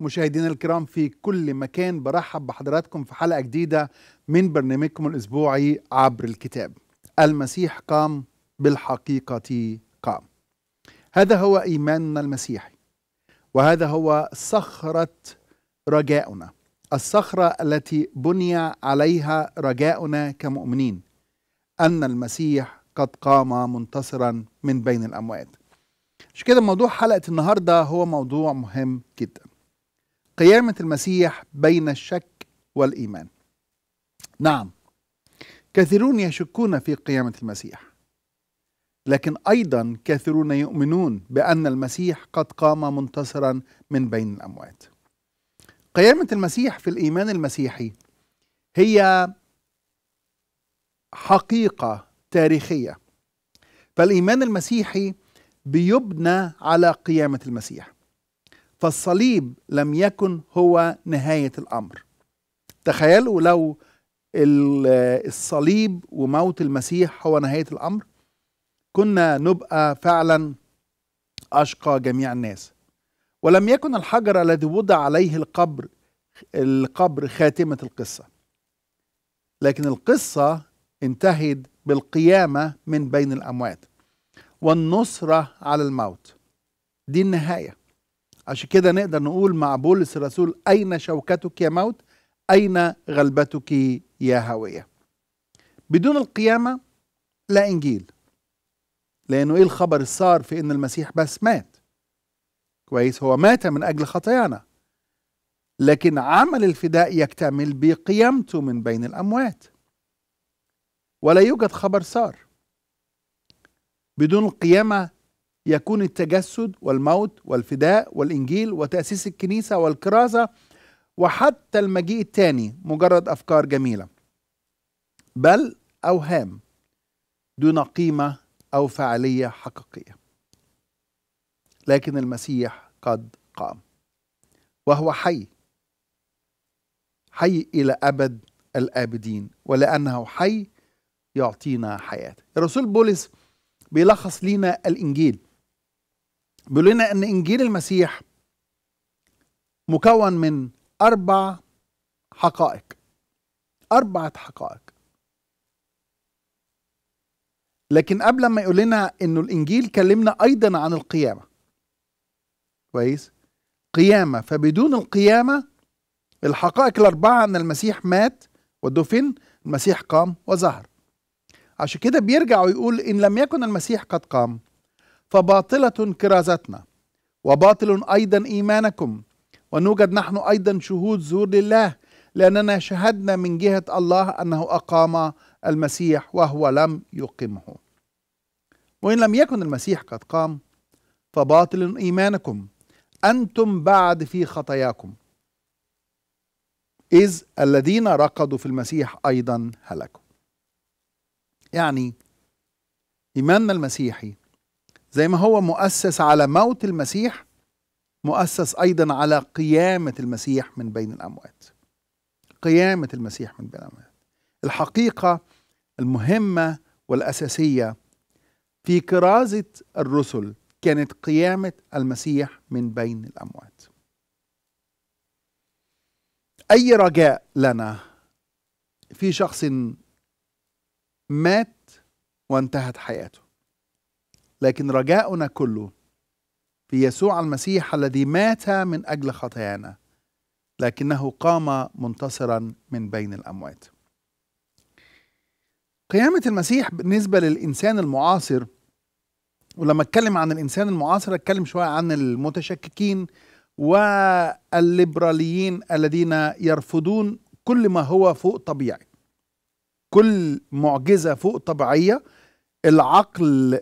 مشاهدينا الكرام في كل مكان برحب بحضراتكم في حلقة جديدة من برنامجكم الأسبوعي عبر الكتاب المسيح قام بالحقيقة قام هذا هو إيماننا المسيحي وهذا هو صخرة رجاؤنا الصخرة التي بني عليها رجاؤنا كمؤمنين أن المسيح قد قام منتصرا من بين الأموات عشان كده موضوع حلقة النهاردة هو موضوع مهم جدا قيامة المسيح بين الشك والإيمان نعم كثيرون يشكون في قيامة المسيح لكن أيضا كثيرون يؤمنون بأن المسيح قد قام منتصرا من بين الأموات قيامة المسيح في الإيمان المسيحي هي حقيقة تاريخية فالإيمان المسيحي بيبنى على قيامة المسيح فالصليب لم يكن هو نهاية الأمر تخيلوا لو الصليب وموت المسيح هو نهاية الأمر كنا نبقى فعلا أشقى جميع الناس ولم يكن الحجر الذي وضع عليه القبر القبر خاتمة القصة لكن القصة انتهت بالقيامة من بين الأموات والنصرة على الموت دي النهايه عشان كده نقدر نقول مع بولس الرسول أين شوكتك يا موت أين غلبتك يا هويه بدون القيامة لا إنجيل لأنه إيه الخبر الصار في إن المسيح بس مات كويس هو مات من أجل خطايانا لكن عمل الفداء يكتمل بقيامته من بين الأموات ولا يوجد خبر صار بدون القيامة يكون التجسد والموت والفداء والإنجيل وتأسيس الكنيسة والكرازة وحتى المجيء الثاني مجرد أفكار جميلة بل أوهام دون قيمة أو فعالية حقيقية لكن المسيح قد قام وهو حي حي إلى أبد الآبدين ولأنه حي يعطينا حياة الرسول بولس بيلخص لينا الإنجيل بيقول لنا ان انجيل المسيح مكون من اربع حقائق اربعه حقائق لكن قبل ما يقول لنا انه الانجيل كلمنا ايضا عن القيامه كويس قيامه فبدون القيامه الحقائق الاربعه ان المسيح مات ودفن المسيح قام وظهر عشان كده بيرجع ويقول ان لم يكن المسيح قد قام فباطلة كرازتنا وباطل أيضا إيمانكم ونوجد نحن أيضا شهود زور لله لأننا شهدنا من جهة الله أنه أقام المسيح وهو لم يقمه وإن لم يكن المسيح قد قام فباطل إيمانكم أنتم بعد في خطاياكم إذ الذين رقدوا في المسيح أيضا هلكوا يعني إيماننا المسيحي زي ما هو مؤسس على موت المسيح مؤسس ايضا على قيامه المسيح من بين الاموات قيامه المسيح من بين الاموات الحقيقه المهمه والاساسيه في كرازه الرسل كانت قيامه المسيح من بين الاموات اي رجاء لنا في شخص مات وانتهت حياته لكن رجاؤنا كله في يسوع المسيح الذي مات من اجل خطايانا لكنه قام منتصرا من بين الاموات قيامة المسيح بالنسبة للإنسان المعاصر ولما اتكلم عن الإنسان المعاصر اتكلم شوية عن المتشككين والليبراليين الذين يرفضون كل ما هو فوق طبيعي كل معجزة فوق طبيعية العقل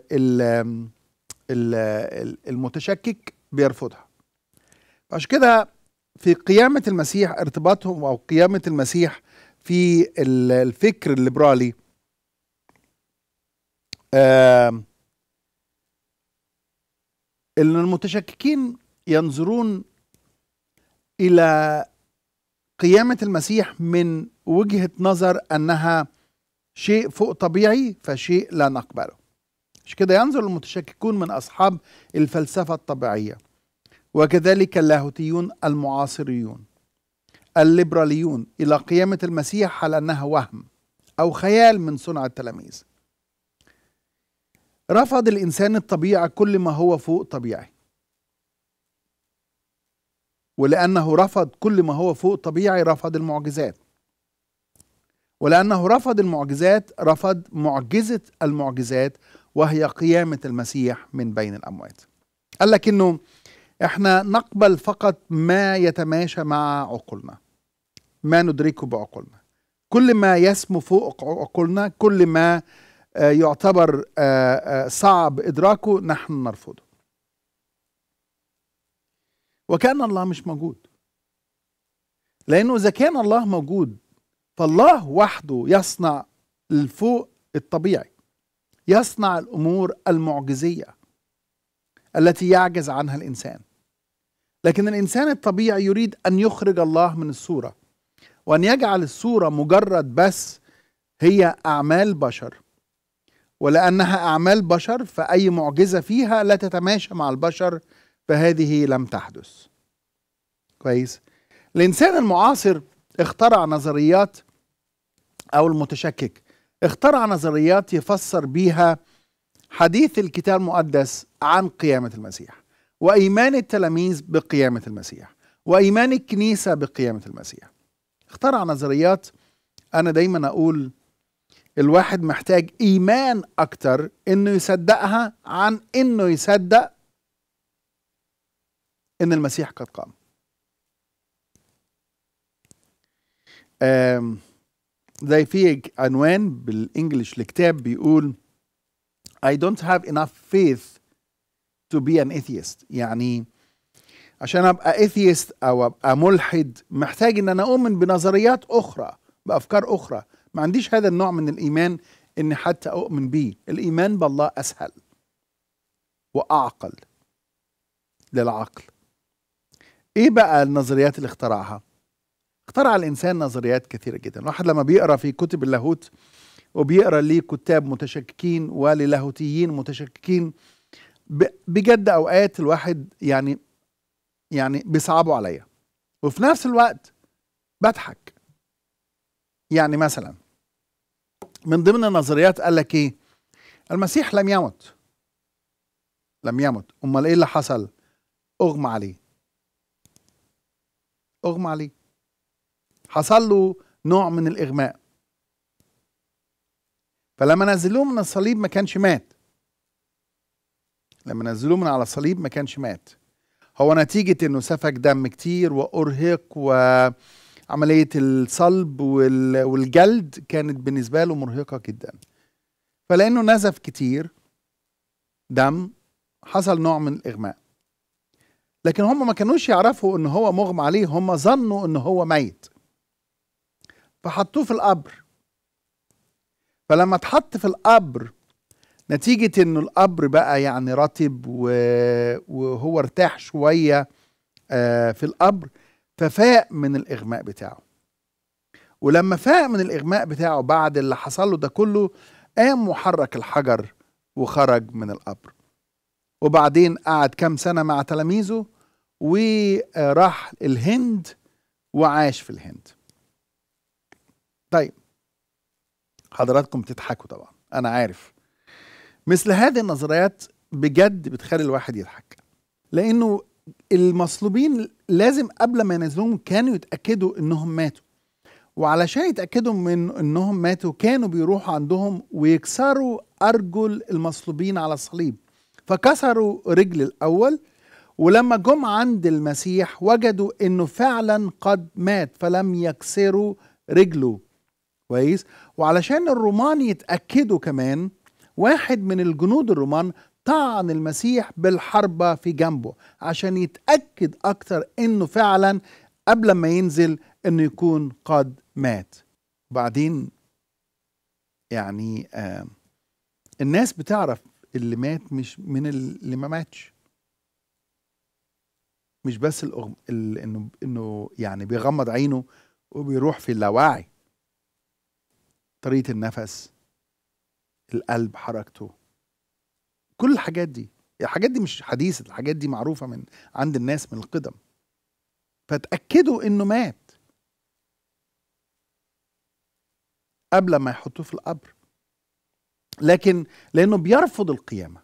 المتشكك بيرفضها عشان كده في قيامة المسيح ارتباطهم أو قيامة المسيح في الفكر الليبرالي ان المتشككين ينظرون الى قيامه المسيح من وجهه نظر انها شيء فوق طبيعي فشيء لا نقبله مش كده ينظر المتشككون من أصحاب الفلسفة الطبيعية وكذلك اللاهوتيون المعاصريون الليبراليون إلى قيامة المسيح على أنها وهم أو خيال من صنع التلاميذ رفض الإنسان الطبيعة كل ما هو فوق طبيعي ولأنه رفض كل ما هو فوق طبيعي رفض المعجزات ولأنه رفض المعجزات رفض معجزة المعجزات وهي قيامة المسيح من بين الأموات قال لك إنه إحنا نقبل فقط ما يتماشى مع عقولنا ما ندركه بعقولنا كل ما يسمو فوق عقولنا كل ما آه، يعتبر آه، آه، صعب إدراكه نحن نرفضه وكأن الله مش موجود لأنه إذا كان الله موجود فالله وحده يصنع الفوق الطبيعي يصنع الامور المعجزيه التي يعجز عنها الانسان لكن الانسان الطبيعي يريد ان يخرج الله من الصوره وان يجعل الصوره مجرد بس هي اعمال بشر ولانها اعمال بشر فاي معجزه فيها لا تتماشى مع البشر فهذه لم تحدث كويس الانسان المعاصر اخترع نظريات أو المتشكك اخترع نظريات يفسر بيها حديث الكتاب المقدس عن قيامة المسيح وإيمان التلاميذ بقيامة المسيح وإيمان الكنيسة بقيامة المسيح اخترع نظريات أنا دايما أقول الواحد محتاج إيمان أكتر إنه يصدقها عن إنه يصدق إن المسيح قد قام زي في عنوان بالانجلش لكتاب بيقول I don't have enough faith to be an atheist يعني عشان ابقى atheist او ابقى ملحد محتاج ان انا اؤمن بنظريات اخرى بافكار اخرى ما عنديش هذا النوع من الايمان ان حتى اؤمن بيه الايمان بالله اسهل واعقل للعقل ايه بقى النظريات اللي اخترعها اخترع الانسان نظريات كثيره جدا الواحد لما بيقرا في كتب اللاهوت وبيقرا لي كتاب متشككين وللاهوتيين متشككين بجد اوقات الواحد يعني يعني بيصعبوا عليا وفي نفس الوقت بضحك يعني مثلا من ضمن النظريات قال لك ايه المسيح لم يمت لم يمت امال ايه اللي حصل اغمى عليه اغمى عليه حصل له نوع من الإغماء فلما نزلوه من الصليب ما كانش مات لما نزلوه من على الصليب ما كانش مات هو نتيجة انه سفك دم كتير وارهق وعملية الصلب والجلد كانت بالنسبة له مرهقة جدا فلانه نزف كتير دم حصل نوع من الاغماء لكن هم ما كانوش يعرفوا ان هو مغمى عليه هم ظنوا ان هو ميت فحطوه في القبر فلما اتحط في القبر نتيجة انه القبر بقى يعني رطب وهو ارتاح شوية آه، في القبر ففاق من الاغماء بتاعه ولما فاق من الاغماء بتاعه بعد اللي حصل له ده كله قام وحرك الحجر وخرج من القبر وبعدين قعد كام سنة مع تلاميذه وراح الهند وعاش في الهند طيب حضراتكم بتضحكوا طبعا انا عارف مثل هذه النظريات بجد بتخلي الواحد يضحك لانه المصلوبين لازم قبل ما ينزلوهم كانوا يتاكدوا انهم ماتوا وعلشان يتاكدوا من انهم ماتوا كانوا بيروحوا عندهم ويكسروا ارجل المصلوبين على الصليب فكسروا رجل الاول ولما جم عند المسيح وجدوا انه فعلا قد مات فلم يكسروا رجله كويس وعلشان الرومان يتاكدوا كمان واحد من الجنود الرومان طعن المسيح بالحربة في جنبه عشان يتأكد أكتر إنه فعلا قبل ما ينزل إنه يكون قد مات وبعدين يعني آه الناس بتعرف اللي مات مش من اللي ما ماتش مش بس الأغم... ال... انه انه يعني بيغمض عينه وبيروح في اللاوعي طريقه النفس القلب حركته كل الحاجات دي الحاجات دي مش حديثة الحاجات دي معروفة من عند الناس من القدم فتأكدوا انه مات قبل ما يحطوه في القبر لكن لانه بيرفض القيامة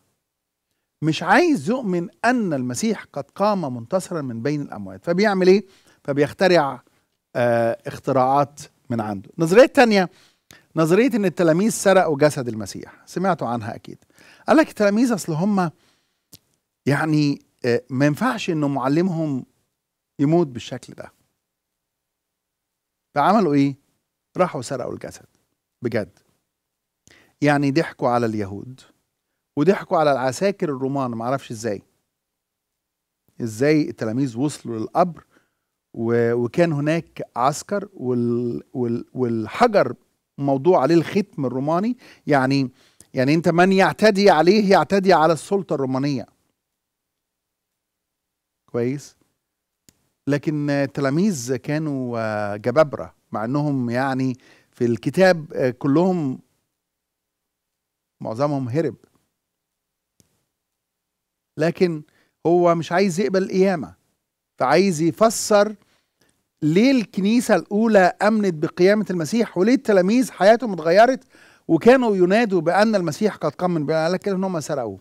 مش عايز يؤمن ان المسيح قد قام منتصرا من بين الاموات فبيعمل ايه فبيخترع آه، اختراعات من عنده النظرية الثانية نظريه ان التلاميذ سرقوا جسد المسيح سمعتوا عنها اكيد قال لك التلاميذ اصل هم يعني آه، ما ينفعش انه معلمهم يموت بالشكل ده فعملوا ايه راحوا سرقوا الجسد بجد يعني ضحكوا على اليهود وضحكوا على العساكر الرومان ما أعرفش ازاي ازاي التلاميذ وصلوا للقبر وكان هناك عسكر والحجر موضوع عليه الختم الروماني يعني يعني انت من يعتدي عليه يعتدي على السلطه الرومانيه كويس لكن التلاميذ كانوا آه، جبابره مع انهم يعني في الكتاب آه، كلهم معظمهم هرب لكن هو مش عايز يقبل القيامه فعايز يفسر ليه الكنيسة الأولى أمنت بقيامة المسيح وليه التلاميذ حياتهم اتغيرت وكانوا ينادوا بأن المسيح قد قام من بين لكن إن هم سرقوه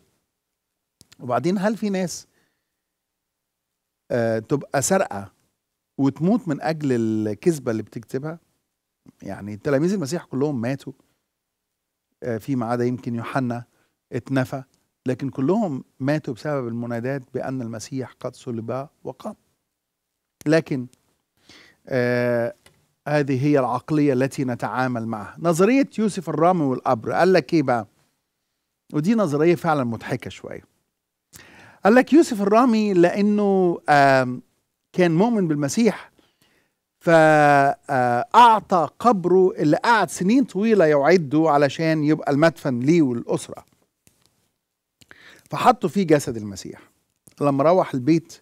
وبعدين هل في ناس آه تبقى سرقة وتموت من أجل الكذبة اللي بتكتبها يعني تلاميذ المسيح كلهم ماتوا آه فيما عدا يمكن يوحنا اتنفى لكن كلهم ماتوا بسبب المنادات بأن المسيح قد صلب وقام لكن آه هذه هي العقلية التي نتعامل معها نظرية يوسف الرامي والأبر قال لك إيه بقى ودي نظرية فعلا مضحكة شوية قال لك يوسف الرامي لأنه آه كان مؤمن بالمسيح فأعطى قبره اللي قعد سنين طويلة يعده علشان يبقى المدفن ليه والأسرة فحطوا فيه جسد المسيح لما روح البيت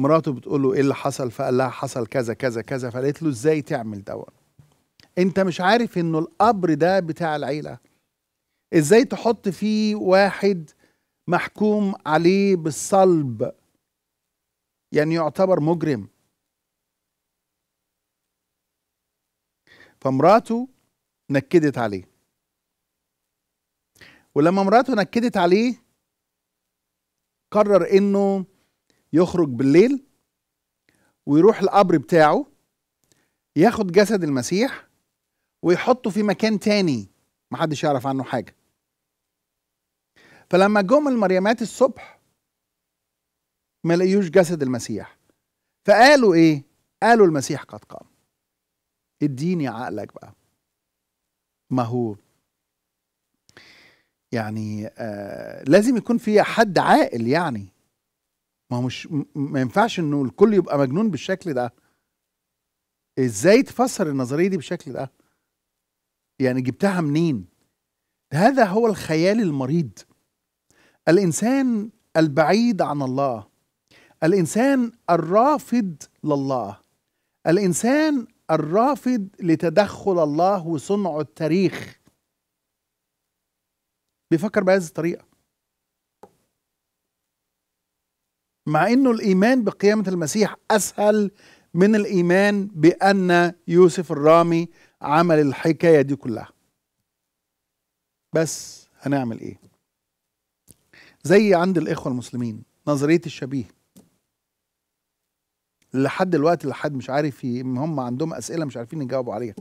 مراته بتقول له ايه اللي حصل فقال لها حصل كذا كذا كذا فقالت له ازاي تعمل دوت انت مش عارف انه القبر ده بتاع العيله ازاي تحط فيه واحد محكوم عليه بالصلب يعني يعتبر مجرم فمراته نكدت عليه ولما مراته نكدت عليه قرر انه يخرج بالليل ويروح القبر بتاعه ياخد جسد المسيح ويحطه في مكان تاني محدش يعرف عنه حاجة فلما جم المريمات الصبح ما لقيوش جسد المسيح فقالوا ايه قالوا المسيح قد قام اديني عقلك بقى ما هو يعني آه لازم يكون في حد عاقل يعني ما هو مش ما ينفعش انه الكل يبقى مجنون بالشكل ده ازاي تفسر النظريه دي بالشكل ده يعني جبتها منين هذا هو الخيال المريض الانسان البعيد عن الله الانسان الرافض لله الانسان الرافض لتدخل الله وصنع التاريخ بيفكر بهذه الطريقه مع انه الايمان بقيامه المسيح اسهل من الايمان بان يوسف الرامي عمل الحكايه دي كلها بس هنعمل ايه زي عند الاخوه المسلمين نظريه الشبيه لحد الوقت لحد مش عارف هم عندهم اسئله مش عارفين يجاوبوا عليها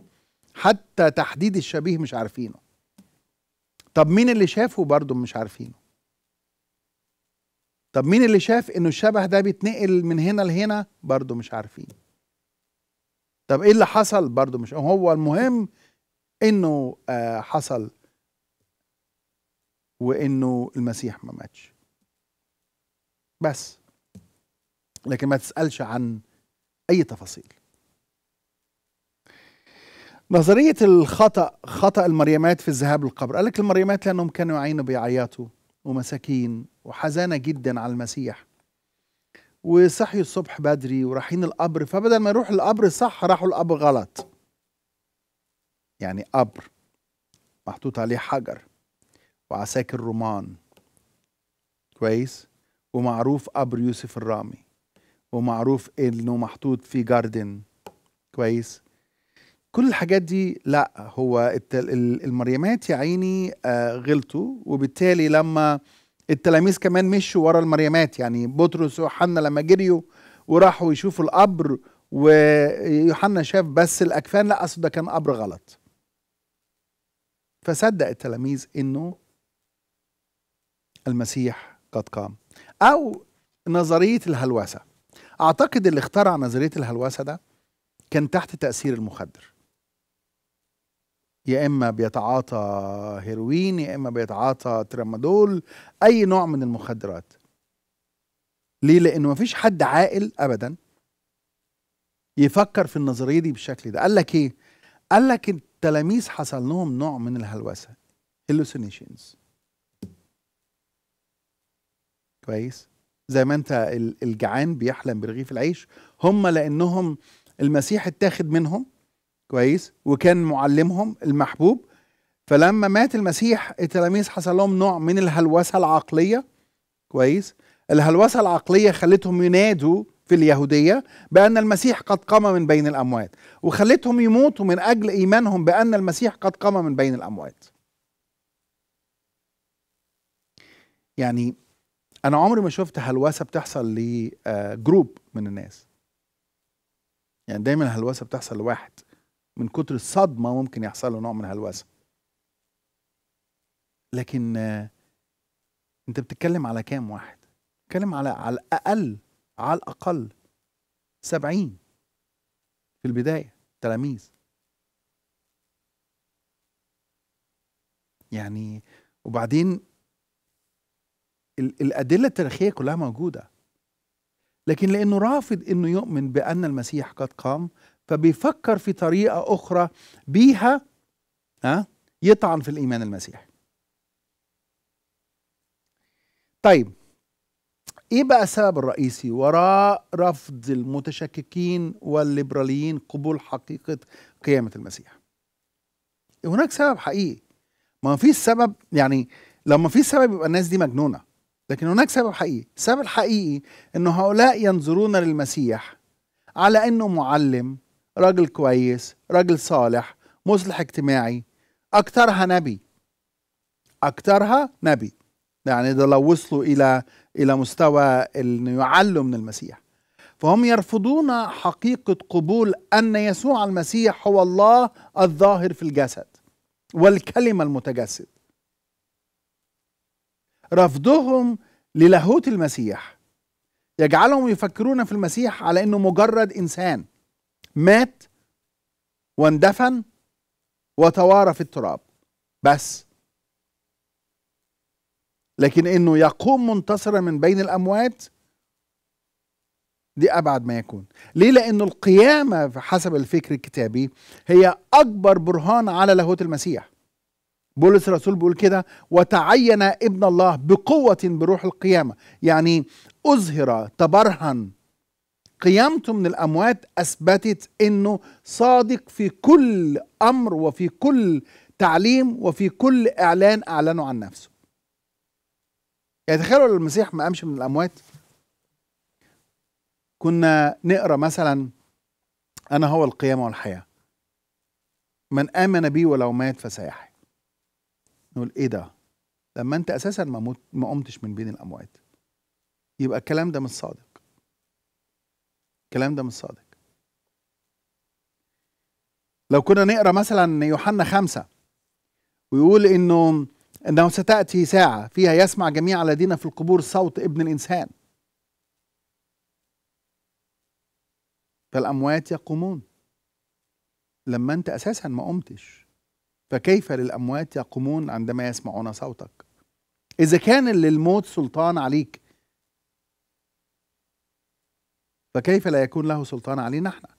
حتى تحديد الشبيه مش عارفينه طب مين اللي شافه برضه مش عارفينه طب مين اللي شاف انه الشبه ده بيتنقل من هنا لهنا برضه مش عارفين طب ايه اللي حصل برضه مش هو المهم انه آه حصل وانه المسيح ما ماتش بس لكن ما تسالش عن اي تفاصيل نظريه الخطا خطا المريمات في الذهاب للقبر قال لك المريمات لانهم كانوا يعينوا بيعيطوا ومساكين وحزانه جدا على المسيح وصحيوا الصبح بدري ورايحين القبر فبدل ما يروحوا القبر صح راحوا القبر غلط يعني قبر محطوط عليه حجر وعساكر رمان كويس ومعروف قبر يوسف الرامي ومعروف انه محطوط في جاردن كويس كل الحاجات دي لا هو المريمات يا عيني آه، غلطوا وبالتالي لما التلاميذ كمان مشوا ورا المريمات يعني بطرس ويوحنا لما جريوا وراحوا يشوفوا القبر ويوحنا شاف بس الاكفان لا اصل ده كان قبر غلط فصدق التلاميذ انه المسيح قد قام او نظريه الهلوسه اعتقد اللي اخترع نظريه الهلوسه ده كان تحت تاثير المخدر يا اما بيتعاطى هيروين يا اما بيتعاطى ترامادول اي نوع من المخدرات ليه لانه مفيش حد عاقل ابدا يفكر في النظريه دي بالشكل ده قال لك ايه قال لك التلاميذ حصل لهم نوع من الهلوسه هلوسينيشنز كويس زي ما انت الجعان بيحلم برغيف العيش هم لانهم المسيح اتاخد منهم كويس وكان معلمهم المحبوب فلما مات المسيح التلاميذ حصل لهم نوع من الهلوسه العقليه كويس الهلوسه العقليه خلتهم ينادوا في اليهوديه بان المسيح قد قام من بين الاموات وخلتهم يموتوا من اجل ايمانهم بان المسيح قد قام من بين الاموات يعني انا عمري ما شفت هلوسه بتحصل لجروب آه، من الناس يعني دايما الهلوسه بتحصل لواحد من كتر الصدمة ممكن يحصل له نوع من الهلوسة لكن آه، انت بتتكلم على كام واحد بتتكلم على على الأقل على الأقل سبعين في البداية تلاميذ يعني وبعدين الأدلة التاريخية كلها موجودة لكن لأنه رافض أنه يؤمن بأن المسيح قد قام فبيفكر في طريقة أخرى بيها يطعن في الإيمان المسيحي طيب ايه بقى السبب الرئيسي وراء رفض المتشككين والليبراليين قبول حقيقه قيامه المسيح هناك سبب حقيقي ما في سبب يعني لما في سبب يبقى الناس دي مجنونه لكن هناك سبب حقيقي السبب الحقيقي انه هؤلاء ينظرون للمسيح على انه معلم راجل كويس راجل صالح مصلح اجتماعي أكترها نبي أكترها نبي يعني ده لو وصلوا إلى إلى مستوى إنه يعلوا من المسيح فهم يرفضون حقيقة قبول أن يسوع المسيح هو الله الظاهر في الجسد والكلمة المتجسد رفضهم للاهوت المسيح يجعلهم يفكرون في المسيح على أنه مجرد إنسان مات واندفن وتوارى في التراب بس لكن انه يقوم منتصرا من بين الاموات دي ابعد ما يكون ليه لانه القيامه حسب الفكر الكتابي هي اكبر برهان على لاهوت المسيح بولس الرسول بيقول كده وتعين ابن الله بقوه بروح القيامه يعني اظهر تبرهن قيامته من الأموات أثبتت أنه صادق في كل أمر وفي كل تعليم وفي كل إعلان أعلنه عن نفسه يعني تخيلوا لو المسيح ما قامش من الأموات كنا نقرأ مثلا أنا هو القيامة والحياة من آمن بي ولو مات فسيحيا نقول إيه ده لما أنت أساسا ما, ما قمتش من بين الأموات يبقى الكلام ده مش صادق الكلام ده مش صادق لو كنا نقرا مثلا يوحنا خمسة ويقول انه انه ستاتي ساعه فيها يسمع جميع الذين في القبور صوت ابن الانسان فالاموات يقومون لما انت اساسا ما قمتش فكيف للاموات يقومون عندما يسمعون صوتك اذا كان للموت سلطان عليك فكيف لا يكون له سلطان علينا احنا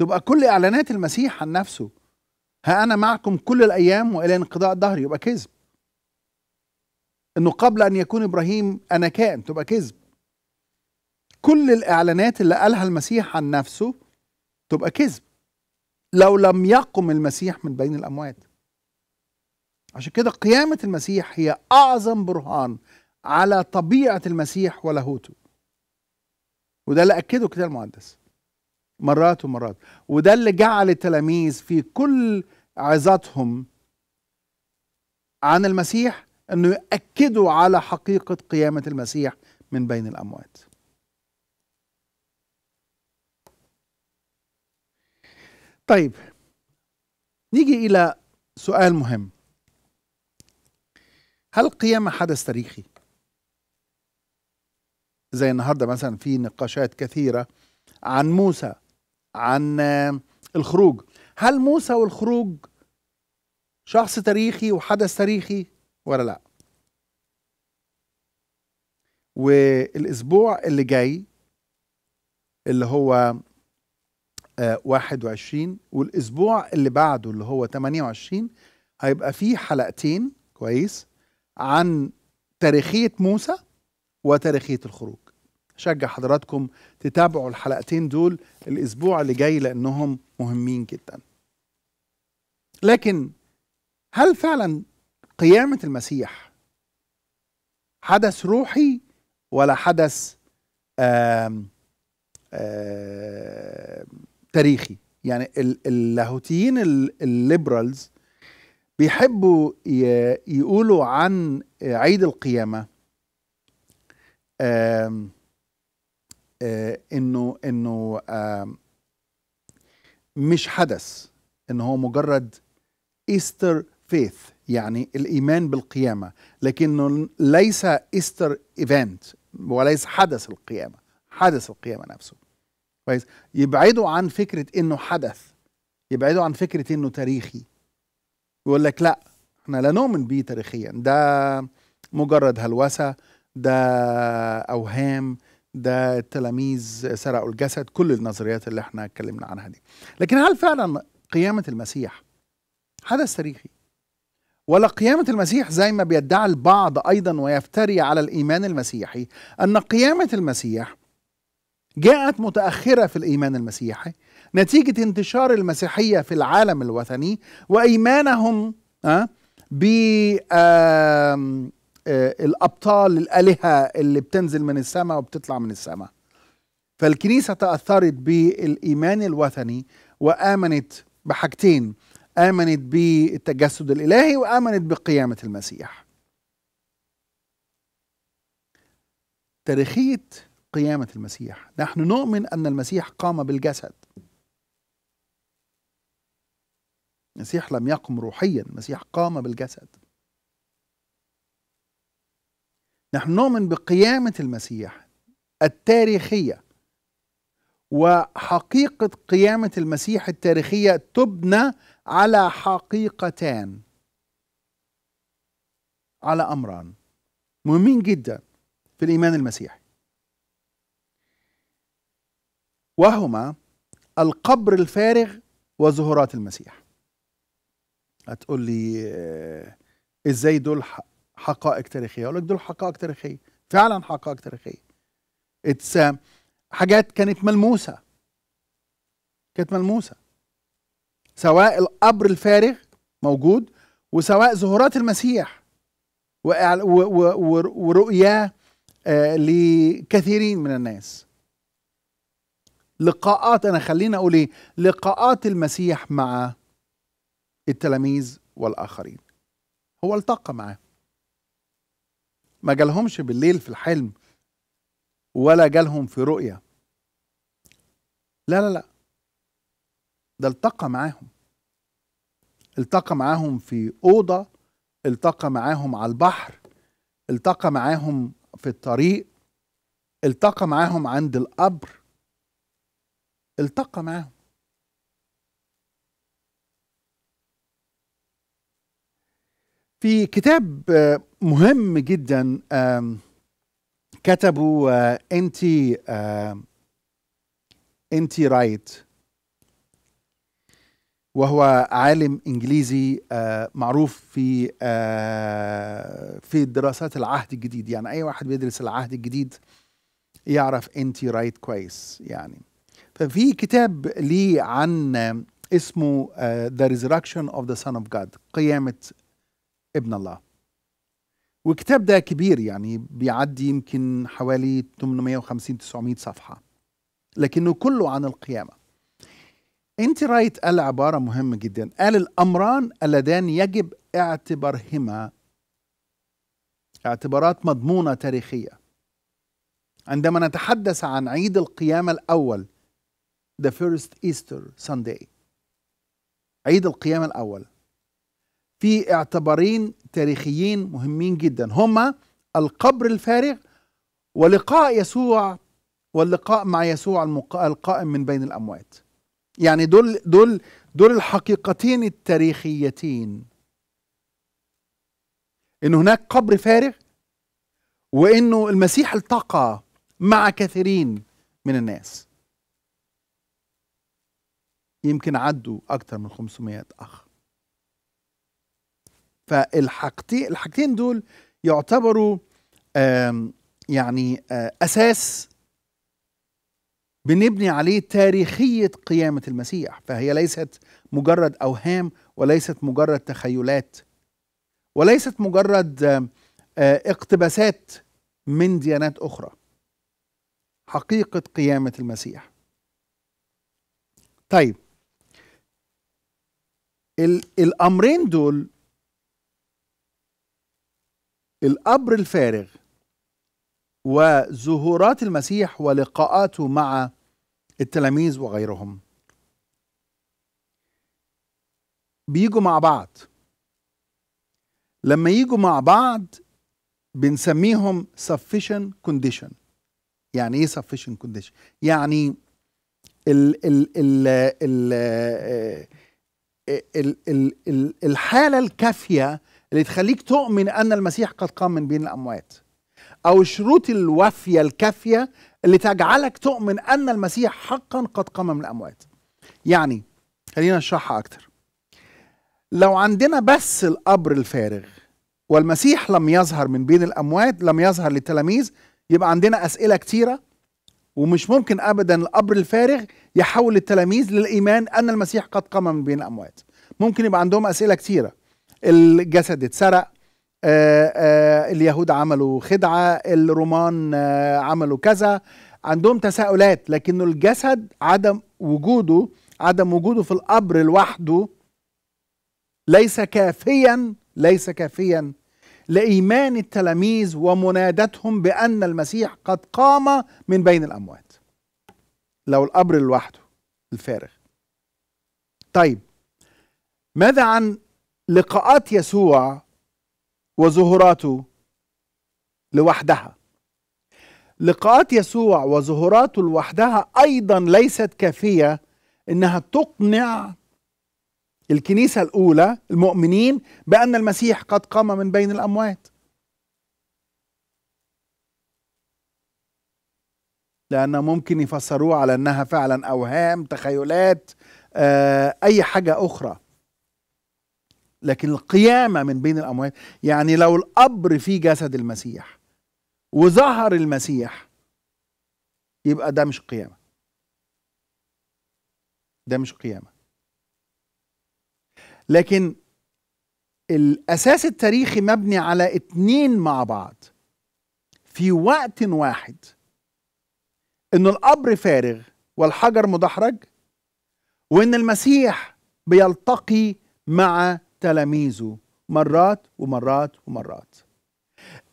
تبقى كل اعلانات المسيح عن نفسه ها انا معكم كل الايام والى انقضاء الدهر يبقى كذب انه قبل ان يكون ابراهيم انا كائن تبقى كذب كل الاعلانات اللي قالها المسيح عن نفسه تبقى كذب لو لم يقم المسيح من بين الاموات عشان كده قيامة المسيح هي أعظم برهان على طبيعة المسيح ولاهوته وده اللي أكده الكتاب المقدس مرات ومرات وده اللي جعل التلاميذ في كل عظاتهم عن المسيح أنه يأكدوا على حقيقة قيامة المسيح من بين الأموات طيب نيجي إلى سؤال مهم هل القيامة حدث تاريخي؟ زي النهارده مثلا في نقاشات كثيره عن موسى عن آه، الخروج هل موسى والخروج شخص تاريخي وحدث تاريخي ولا لا والاسبوع اللي جاي اللي هو 21 آه، والاسبوع اللي بعده اللي هو 28 هيبقى فيه حلقتين كويس عن تاريخيه موسى وتاريخية الخروج شجع حضراتكم تتابعوا الحلقتين دول الأسبوع اللي جاي لأنهم مهمين جدا لكن هل فعلا قيامة المسيح حدث روحي ولا حدث آم آم تاريخي يعني اللاهوتيين الليبرالز بيحبوا يقولوا عن عيد القيامة آه، انه انه مش حدث انه هو مجرد ايستر فيث يعني الايمان بالقيامه لكنه ليس ايستر ايفنت وليس حدث القيامه حدث القيامه نفسه كويس يبعدوا عن فكره انه حدث يبعدوا عن فكره انه تاريخي يقول لك لا احنا لا نؤمن به تاريخيا ده مجرد هلوسه ده اوهام ده التلاميذ سرقوا الجسد كل النظريات اللي احنا اتكلمنا عنها دي لكن هل فعلا قيامه المسيح حدث تاريخي ولا قيامة المسيح زي ما بيدعي البعض أيضا ويفتري على الإيمان المسيحي أن قيامة المسيح جاءت متأخرة في الإيمان المسيحي نتيجة انتشار المسيحية في العالم الوثني وإيمانهم آه ب آه، الابطال الالهه اللي بتنزل من السماء وبتطلع من السماء فالكنيسه تاثرت بالايمان الوثني وامنت بحاجتين امنت بالتجسد الالهي وامنت بقيامه المسيح تاريخيه قيامه المسيح نحن نؤمن ان المسيح قام بالجسد المسيح لم يقم روحيا المسيح قام بالجسد نحن نؤمن بقيامة المسيح التاريخية وحقيقة قيامة المسيح التاريخية تبنى على حقيقتان على أمران مهمين جدا في الإيمان المسيحي وهما القبر الفارغ وظهورات المسيح هتقول لي آه، ازاي دول حقائق تاريخيه اقول لك دول حقائق تاريخيه فعلا حقائق تاريخيه اتس آه، حاجات كانت ملموسه كانت ملموسه سواء القبر الفارغ موجود وسواء ظهورات المسيح ورؤياه آه، لكثيرين من الناس لقاءات انا خلينا اقول ايه لقاءات المسيح مع التلاميذ والاخرين هو التقى معاهم ما جالهمش بالليل في الحلم ولا جالهم في رؤية لا لا لا ده التقى معاهم التقى معاهم في أوضة التقى معاهم على البحر التقى معاهم في الطريق التقى معاهم عند القبر التقى معاهم في كتاب آه، مهم جدا كتبه انتي انتي رايت وهو عالم انجليزي آه، معروف في آه، في دراسات العهد الجديد يعني اي واحد بيدرس العهد الجديد يعرف انتي رايت كويس يعني ففي كتاب ليه عن اسمه ذا ريزركشن اوف ذا سون اوف جاد قيامه ابن الله وكتاب ده كبير يعني بيعدي يمكن حوالي 850 900 صفحة لكنه كله عن القيامة انت رايت قال عبارة مهمة جدا قال الأمران اللذان يجب اعتبارهما اعتبارات مضمونة تاريخية عندما نتحدث عن عيد القيامة الأول The First Easter Sunday عيد القيامة الأول في اعتبارين تاريخيين مهمين جدا هما القبر الفارغ ولقاء يسوع واللقاء مع يسوع القائم من بين الاموات يعني دول دول دول الحقيقتين التاريخيتين ان هناك قبر فارغ وانه المسيح التقى مع كثيرين من الناس يمكن عدوا اكثر من 500 اخ فالحاجتين الحاجتين دول يعتبروا يعني اساس بنبني عليه تاريخيه قيامه المسيح فهي ليست مجرد اوهام وليست مجرد تخيلات وليست مجرد اقتباسات من ديانات اخرى حقيقه قيامه المسيح طيب الامرين دول القبر الفارغ وظهورات المسيح ولقاءاته مع التلاميذ وغيرهم بيجوا مع بعض لما يجوا مع بعض بنسميهم sufficient condition يعني ايه sufficient condition يعني ال ال ال ال آه، ال ال ال الحاله الكافيه اللي تخليك تؤمن أن المسيح قد قام من بين الأموات أو الشروط الوافية الكافية اللي تجعلك تؤمن أن المسيح حقا قد قام من الأموات يعني خلينا نشرحها أكتر لو عندنا بس القبر الفارغ والمسيح لم يظهر من بين الأموات لم يظهر للتلاميذ يبقى عندنا أسئلة كتيرة ومش ممكن أبدا القبر الفارغ يحول التلاميذ للإيمان أن المسيح قد قام من بين الأموات ممكن يبقى عندهم أسئلة كتيرة الجسد اتسرق آه، آه، اليهود عملوا خدعة الرومان آه، عملوا كذا عندهم تساؤلات لكن الجسد عدم وجوده عدم وجوده في القبر لوحده ليس كافيا ليس كافيا لإيمان التلاميذ ومنادتهم بأن المسيح قد قام من بين الأموات لو القبر لوحده الفارغ طيب ماذا عن لقاءات يسوع وظهوراته لوحدها لقاءات يسوع وظهوراته لوحدها ايضا ليست كافيه انها تقنع الكنيسه الاولى المؤمنين بان المسيح قد قام من بين الاموات لان ممكن يفسروه على أنها فعلا أوهام تخيلات آه، أي حاجة أخرى لكن القيامة من بين الأموات يعني لو القبر فيه جسد المسيح وظهر المسيح يبقى ده مش قيامة ده مش قيامة لكن الأساس التاريخي مبني على اتنين مع بعض في وقت واحد إن القبر فارغ والحجر مدحرج وإن المسيح بيلتقي مع تلاميذه مرات ومرات ومرات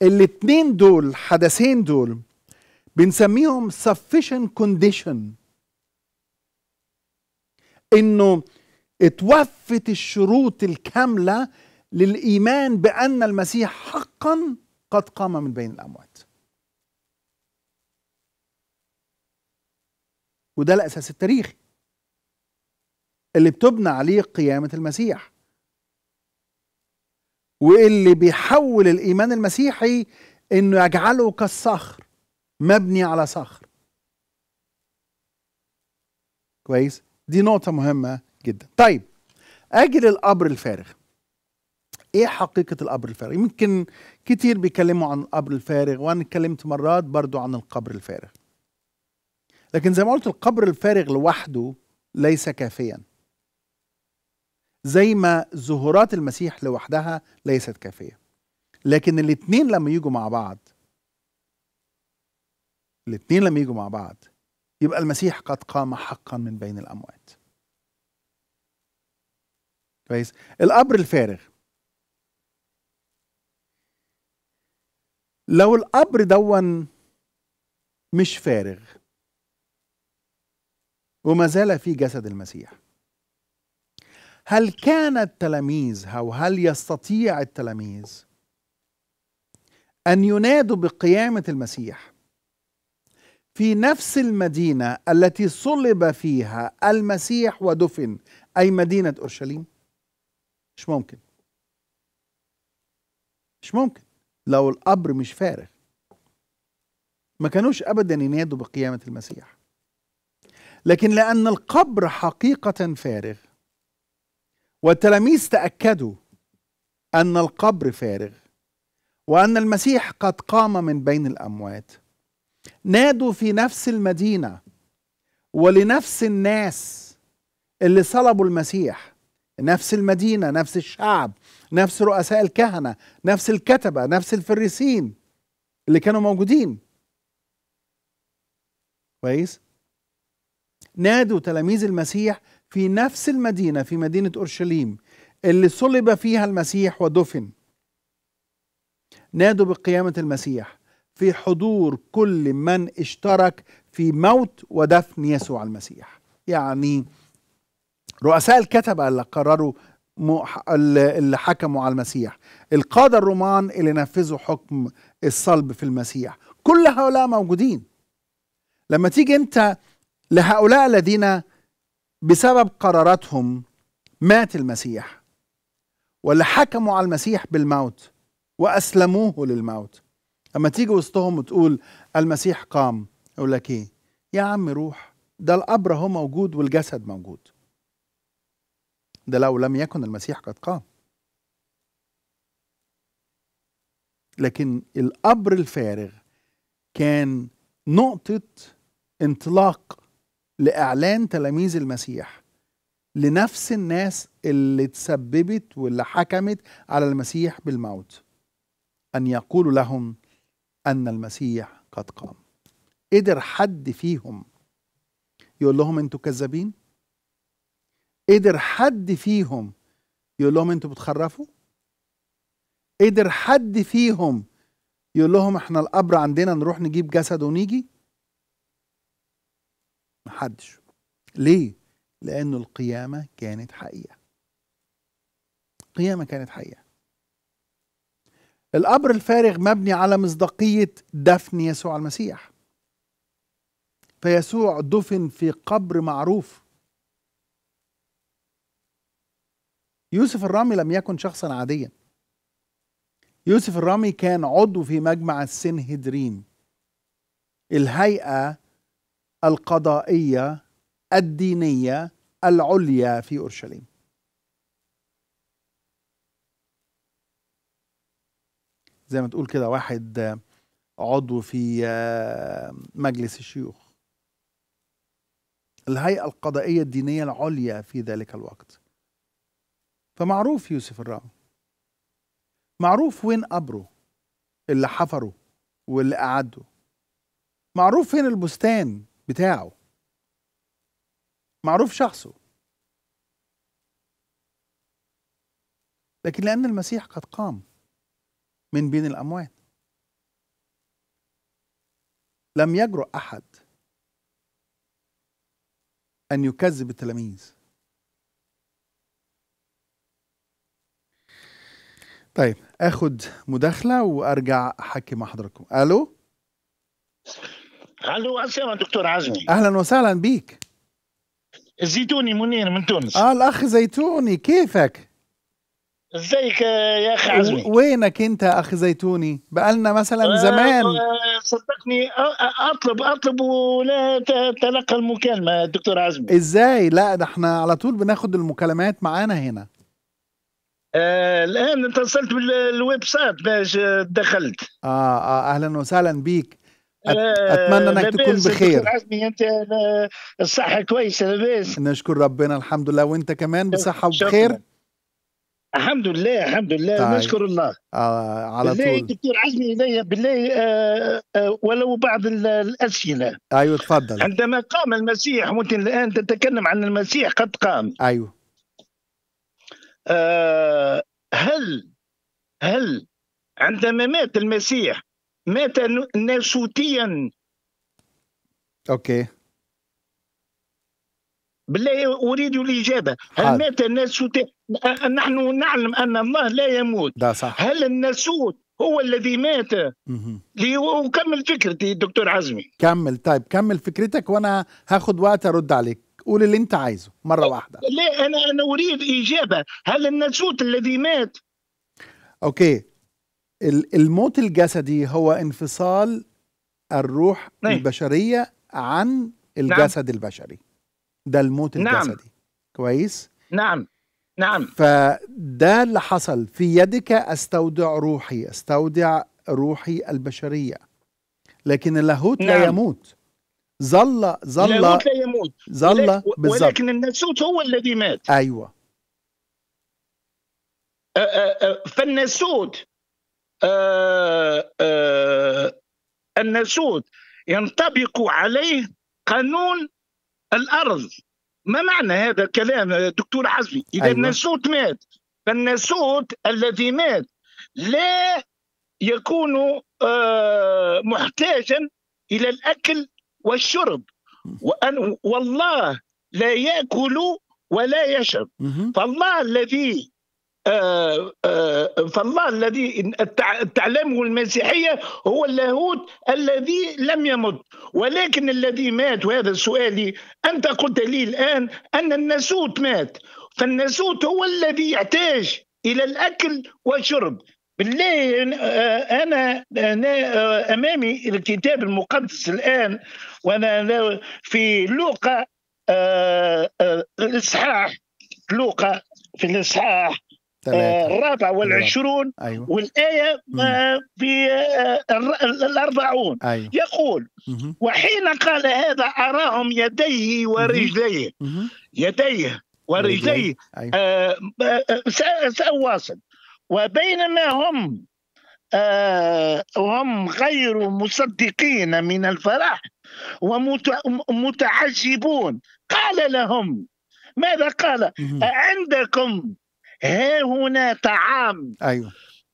الاتنين دول الحدثين دول بنسميهم sufficient condition انه اتوفت الشروط الكامله للايمان بان المسيح حقا قد قام من بين الاموات وده الاساس التاريخي اللي بتبنى عليه قيامه المسيح واللي بيحول الايمان المسيحي انه يجعله كالصخر مبني على صخر كويس دي نقطة مهمة جدا طيب أجل القبر الفارغ ايه حقيقة القبر الفارغ يمكن كتير بيكلموا عن القبر الفارغ وانا اتكلمت مرات برضو عن القبر الفارغ لكن زي ما قلت القبر الفارغ لوحده ليس كافيا زي ما ظهورات المسيح لوحدها ليست كافيه لكن الاثنين لما يجوا مع بعض الاثنين لما يجوا مع بعض يبقى المسيح قد قام حقا من بين الاموات كويس القبر الفارغ لو القبر دون مش فارغ وما زال في جسد المسيح هل كان التلاميذ أو هل يستطيع التلاميذ أن ينادوا بقيامة المسيح في نفس المدينة التي صلب فيها المسيح ودفن أي مدينة أورشليم مش ممكن مش ممكن لو القبر مش فارغ ما كانوش أبدا ينادوا بقيامة المسيح لكن لأن القبر حقيقة فارغ والتلاميذ تاكدوا ان القبر فارغ وان المسيح قد قام من بين الاموات نادوا في نفس المدينه ولنفس الناس اللي صلبوا المسيح نفس المدينه نفس الشعب نفس رؤساء الكهنه نفس الكتبه نفس الفريسين اللي كانوا موجودين كويس نادوا تلاميذ المسيح في نفس المدينة في مدينة أورشليم اللي صلب فيها المسيح ودفن نادوا بقيامة المسيح في حضور كل من اشترك في موت ودفن يسوع المسيح يعني رؤساء الكتبة اللي قرروا اللي حكموا على المسيح القادة الرومان اللي نفذوا حكم الصلب في المسيح كل هؤلاء موجودين لما تيجي انت لهؤلاء الذين بسبب قراراتهم مات المسيح ولا حكموا على المسيح بالموت واسلموه للموت اما تيجي وسطهم وتقول المسيح قام يقول لك ايه يا عم روح ده القبر هو موجود والجسد موجود ده لو لم يكن المسيح قد قام لكن القبر الفارغ كان نقطة انطلاق لاعلان تلاميذ المسيح لنفس الناس اللي تسببت واللي حكمت على المسيح بالموت ان يقولوا لهم ان المسيح قد قام قدر حد فيهم يقول لهم انتوا كذابين قدر حد فيهم يقول لهم انتوا بتخرفوا قدر حد فيهم يقول لهم احنا القبر عندنا نروح نجيب جسد ونيجي محدش ليه لانه القيامه كانت حقيقه القيامه كانت حقيقه القبر الفارغ مبني على مصداقيه دفن يسوع المسيح فيسوع دفن في قبر معروف يوسف الرامي لم يكن شخصا عاديا يوسف الرامي كان عضو في مجمع السنهدرين الهيئه القضائية الدينية العليا في أورشليم زي ما تقول كده واحد عضو في آه، مجلس الشيوخ الهيئة القضائية الدينية العليا في ذلك الوقت فمعروف يوسف الرام معروف وين قبره اللي حفره واللي أعده معروف فين البستان بتاعه معروف شخصه لكن لأن المسيح قد قام من بين الأموات لم يجرؤ أحد أن يكذب التلاميذ طيب اخد مداخله وارجع احكي مع حضراتكم الو الو اسامه دكتور عزمي اهلا وسهلا بيك الزيتوني منير من تونس اه الاخ زيتوني كيفك ازيك يا اخي عزمي وينك انت اخ زيتوني بقالنا مثلا آه، زمان صدقني اطلب اطلب ولا تلقى المكالمه دكتور عزمي ازاي لا ده احنا على طول بناخد المكالمات معانا هنا آه، الان اتصلت بالويب سايت باش دخلت اه اه اهلا وسهلا بيك آه، اتمنى انك تكون بخير عزمي انت الصحه كويسه لاباس نشكر ربنا الحمد لله وانت كمان بصحه وبخير الحمد لله الحمد لله طيب. نشكر الله آه على بالله طول دكتور عزمي الي بالله آه آه ولو بعض الاسئله ايوه تفضل عندما قام المسيح وانت الان تتكلم عن المسيح قد قام ايوه آه هل هل عندما مات المسيح مات ناسوتيا اوكي بالله اريد الاجابه هل مات ناسوتيا نحن نعلم ان الله لا يموت ده صح. هل الناسوت هو الذي مات وكمل فكرتي دكتور عزمي كمل طيب كمل فكرتك وانا هاخد وقت ارد عليك قول اللي انت عايزه مره واحده لا انا انا اريد اجابه هل الناسوت الذي مات اوكي الموت الجسدي هو انفصال الروح نعم. البشريه عن نعم. الجسد نعم. البشري ده الموت نعم. الجسدي كويس نعم نعم فده اللي حصل في يدك استودع روحي استودع روحي البشريه لكن اللاهوت نعم. لا يموت ظل ظل اللاهوت لا يموت ظل بالظبط ولكن الناسوت هو الذي مات ايوه فالناسوت آه، آه، الناسوت ينطبق عليه قانون الارض ما معنى هذا الكلام دكتور عزمي اذا أيوة. الناسوت مات فالناسوت الذي مات لا يكون آه، محتاجا الى الاكل والشرب وأن والله لا ياكل ولا يشرب فالله الذي آه، آه، فالله الذي تعلمه المسيحية هو اللاهوت الذي لم يمت ولكن الذي مات وهذا سؤالي أنت قلت لي الآن أن الناسوت مات فالناسوت هو الذي يحتاج إلى الأكل والشرب بالله آه، أنا, أنا أمامي الكتاب المقدس الآن وأنا في لوقا الإصحاح لوقا في الإصحاح الرابع والعشرون أيوة. والآية في آه، الأربعون أيوة. يقول مم. وحين قال هذا أراهم يديه ورجليه مم. يديه ورجليه أيوة. آه, آه، سأواصل وبينما هم آه هم غير مصدقين من الفرح ومتعجبون قال لهم ماذا قال عندكم ها هنا طعام أيوة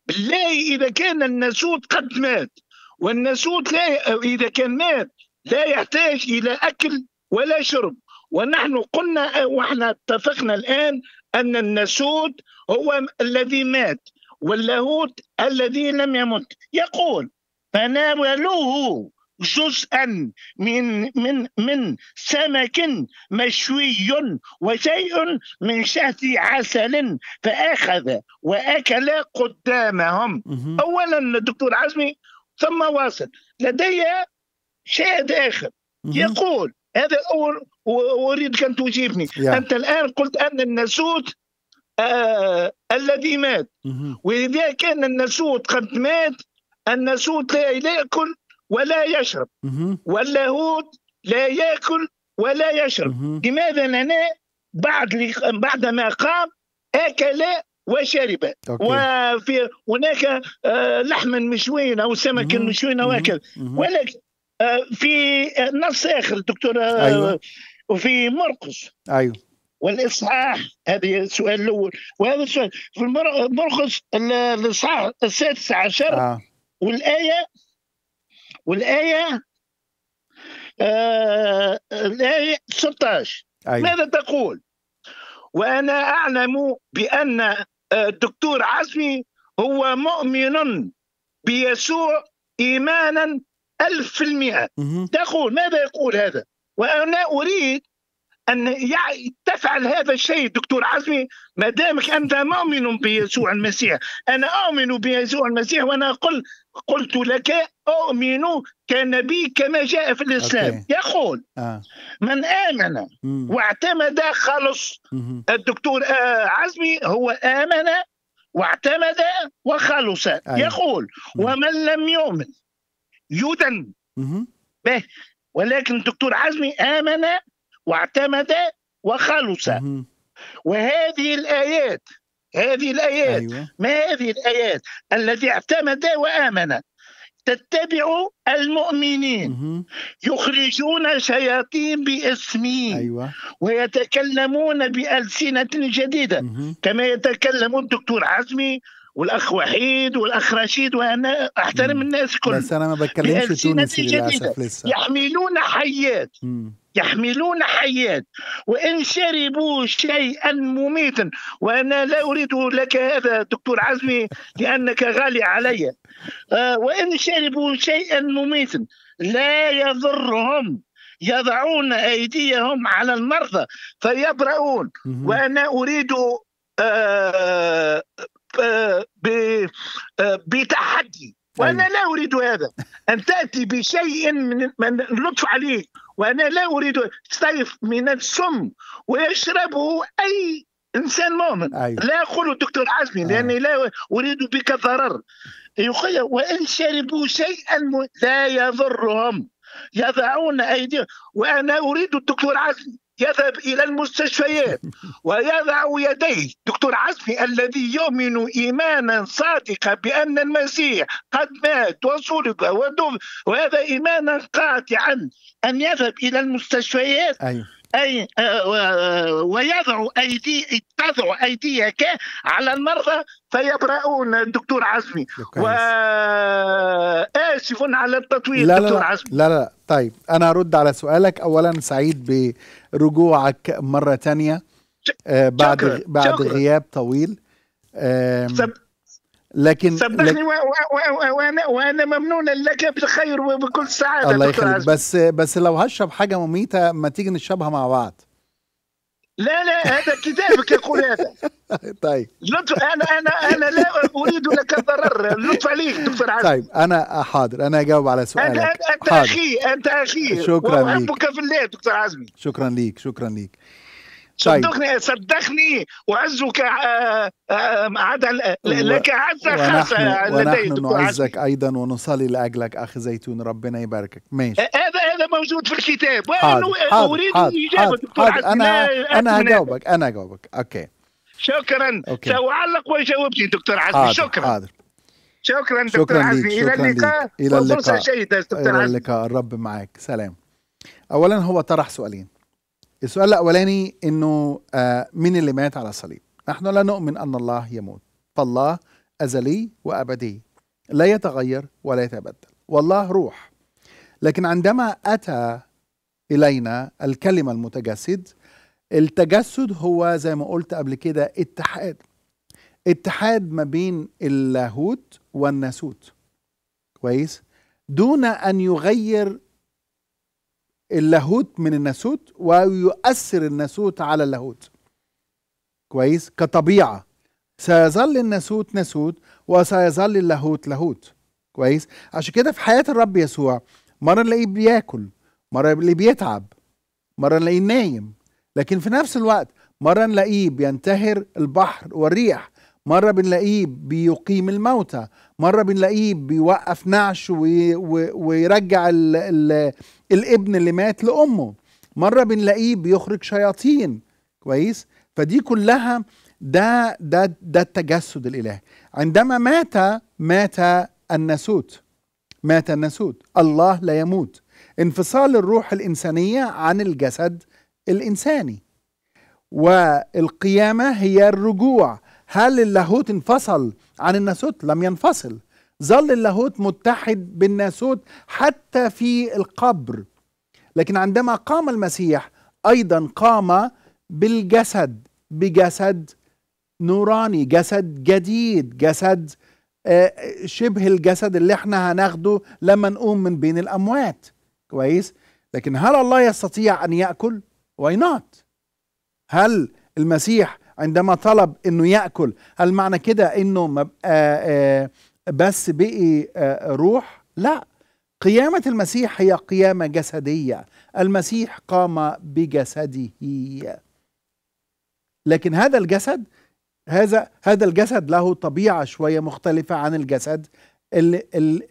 بالله إذا كان النسوت قد مات والنسوت لا إذا كان مات لا يحتاج إلى أكل ولا شرب ونحن قلنا وإحنا اتفقنا الآن أن النسوت هو الذي مات واللاهوت الذي لم يمت يقول فناولوه جزءا من من من سمك مشوي وشيء من شهد عسل فاخذ واكل قدامهم اولا الدكتور عزمي ثم واصل لدي شاهد اخر يقول هذا اول واريدك ان تجيبني انت الان قلت ان الناسوت آه الذي مات واذا كان الناسوت قد مات الناسوت لا ياكل ولا يشرب واللاهوت لا ياكل ولا يشرب لماذا هنا بعد بعد ما قام اكل وشرب وفي هناك آه، لحم مشوين او سمك مشوين وهكذا ولكن آه، في نص اخر دكتور آه، أيوة. وفي مرقس ايوه والاصحاح هذه السؤال الاول وهذا السؤال في مرقس الاصحاح السادس عشر آه. والايه والايه آه الايه 16 أيوة. ماذا تقول؟ وانا اعلم بان آه، الدكتور عزمي هو مؤمن بيسوع ايمانا ألف في المئة تقول ماذا يقول هذا وأنا أريد أن تفعل هذا الشيء دكتور عزمي ما دامك أنت مؤمن بيسوع المسيح أنا أؤمن بيسوع المسيح وأنا أقول قلت لك أؤمن كنبي كما جاء في الإسلام أوكي. يقول آه. من آمن مم. واعتمد خلص مم. الدكتور آه عزمي هو آمن واعتمد وخلص آه. يقول مم. ومن لم يؤمن يدن به ولكن الدكتور عزمي آمن واعتمد وخلص وهذه الآيات هذه الآيات أيوة. ما هذه الآيات الذي اعتمد وآمن تتبع المؤمنين يخرجون الشياطين باسمي أيوة. ويتكلمون بألسنة جديدة كما يتكلم الدكتور عزمي والاخ وحيد والاخ رشيد وانا احترم الناس كلهم بس انا ما بتكلمش تونسي للاسف لسه يحملون حيات مم. يحملون حيات وإن شربوا شيئا مميتا وأنا لا أريد لك هذا دكتور عزمي لأنك غالي علي آه، وإن شربوا شيئا مميتا لا يضرهم يضعون أيديهم على المرضى فيبرؤون وأنا أريد آه، آه، بتحدي وأنا طيب. لا أريد هذا أن تأتي بشيء من, من اللطف عليه وأنا لا أريد سيف من السم ويشربه أي انسان مؤمن أيوة. لا اقول الدكتور عزمي آه. لاني لا اريد بك ضرر يخي وان شربوا شيئا لا يضرهم يضعون ايديهم وانا اريد الدكتور عزمي يذهب إلى المستشفيات ويضع يديه دكتور عزمي الذي يؤمن إيمانا صادقا بأن المسيح قد مات وصلب ودب وهذا إيمانا قاطعا أن يذهب إلى المستشفيات أيوه. أي أه، أه، أه، ويضع أيدي تضع أيديك على المرضى فيبرؤون الدكتور عزمي وآسف إيه، على التطويل دكتور لا عزمي لا لا طيب أنا أرد على سؤالك أولا سعيد برجوعك مرة ثانيه بعد شكرا. بعد شكرا. غياب طويل سب... لكن صدقني وانا وانا ممنون لك بالخير وبكل سعاده الله يخليك بس بس لو هشرب حاجه مميته ما تيجي نشربها مع بعض لا لا هذا كتابك يقول هذا طيب لطف انا انا انا لا اريد لك الضرر لطف عليك دكتور عزيز طيب انا حاضر انا اجاوب على سؤالك انت انت اخي انت اخي شكرا لك في الله دكتور عزمي شكرا ليك شكرا ليك طيب. صدقني صدقني اعزك آه، آه، عاد لك عزة خاصة آه، لدي نعزك ايضا ونصلي لاجلك اخي زيتون ربنا يباركك ماشي هذا هذا موجود في الكتاب حاضر اريد حاضر حاضر حاضر. انا انا هجاوبك انا هجاوبك اوكي شكرا أوكي. ساعلق وجاوبني دكتور عزمي شكرا حاضر. شكرا دكتور شكرا عزمي الى اللقاء الى اللقاء الى اللقاء الرب معك سلام اولا هو طرح سؤالين السؤال الاولاني انه آه، مين اللي مات على الصليب نحن لا نؤمن ان الله يموت فالله ازلي وابدي لا يتغير ولا يتبدل والله روح لكن عندما اتى الينا الكلمه المتجسد التجسد هو زي ما قلت قبل كده اتحاد اتحاد ما بين اللاهوت والناسوت كويس دون ان يغير اللاهوت من الناسوت ويؤثر الناسوت على اللاهوت كويس كطبيعة سيظل الناسوت ناسوت وسيظل اللاهوت لاهوت كويس عشان كده في حياة الرب يسوع مرة نلاقيه بياكل مرة نلاقيه بيتعب مرة نلاقيه نايم لكن في نفس الوقت مرة نلاقيه بينتهر البحر والريح مرة بنلاقيه بيقيم الموتى مرة بنلاقيه بيوقف نعش ويرجع ال ال الابن اللي مات لامه مره بنلاقيه بيخرج شياطين كويس فدي كلها ده ده ده التجسد الالهي عندما مات مات الناسوت مات الناسوت الله لا يموت انفصال الروح الانسانيه عن الجسد الانساني والقيامه هي الرجوع هل اللاهوت انفصل عن الناسوت لم ينفصل ظل اللاهوت متحد بالناسوت حتى في القبر لكن عندما قام المسيح ايضا قام بالجسد بجسد نوراني جسد جديد جسد آه، شبه الجسد اللي احنا هناخده لما نقوم من بين الاموات كويس لكن هل الله يستطيع ان ياكل واي نوت هل المسيح عندما طلب انه ياكل هل معنى كده انه آه، آه، بس بقي آه، روح لا قيامة المسيح هي قيامة جسدية المسيح قام بجسده لكن هذا الجسد هذا هذا الجسد له طبيعة شوية مختلفة عن الجسد اللي,